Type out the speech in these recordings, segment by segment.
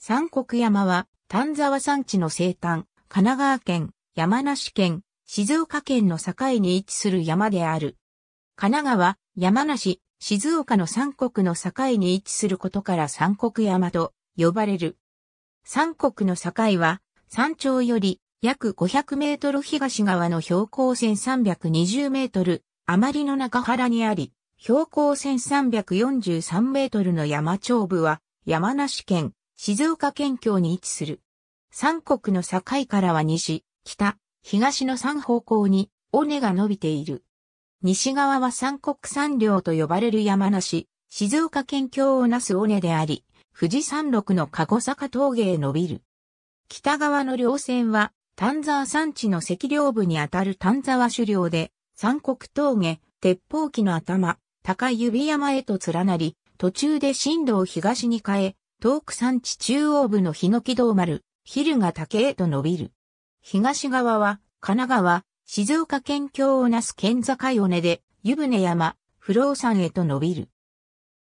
三国山は、丹沢山地の西端、神奈川県、山梨県、静岡県の境に位置する山である。神奈川、山梨、静岡の三国の境に位置することから三国山と呼ばれる。三国の境は、山頂より約500メートル東側の標高1320メートル、あまりの中原にあり、標高1343メートルの山頂部は、山梨県、静岡県境に位置する。三国の境からは西、北、東の三方向に尾根が伸びている。西側は三国三領と呼ばれる山梨、静岡県境をなす尾根であり、富士山麓の護坂峠へ伸びる。北側の稜線は、丹沢山地の赤稜部にあたる丹沢主稜で、三国峠、鉄砲機の頭、高指山へと連なり、途中で進路を東に変え、東区山地中央部の日の木道丸、ヒルが竹へと伸びる。東側は、神奈川、静岡県境をなす県境尾根で、湯船山、不老山へと伸びる。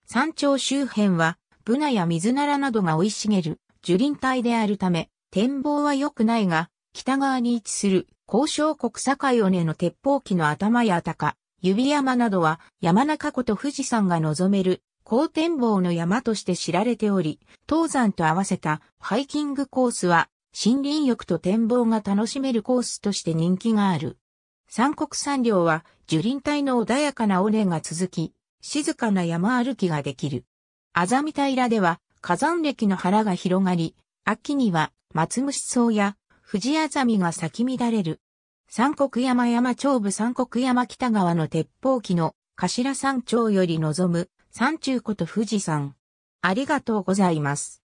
山頂周辺は、ブナや水ならなどが生い茂る樹林帯であるため、展望は良くないが、北側に位置する交渉国境尾根の鉄砲機の頭や高、指山などは山中湖と富士山が望める高展望の山として知られており、登山と合わせたハイキングコースは森林浴と展望が楽しめるコースとして人気がある。三国山稜は樹林帯の穏やかな尾根が続き、静かな山歩きができる。あざみ平では火山歴の腹が広がり、秋には松虫草や藤あざみが咲き乱れる。三国山山頂部三国山北側の鉄砲機の頭山頂より望む山中こと富士山。ありがとうございます。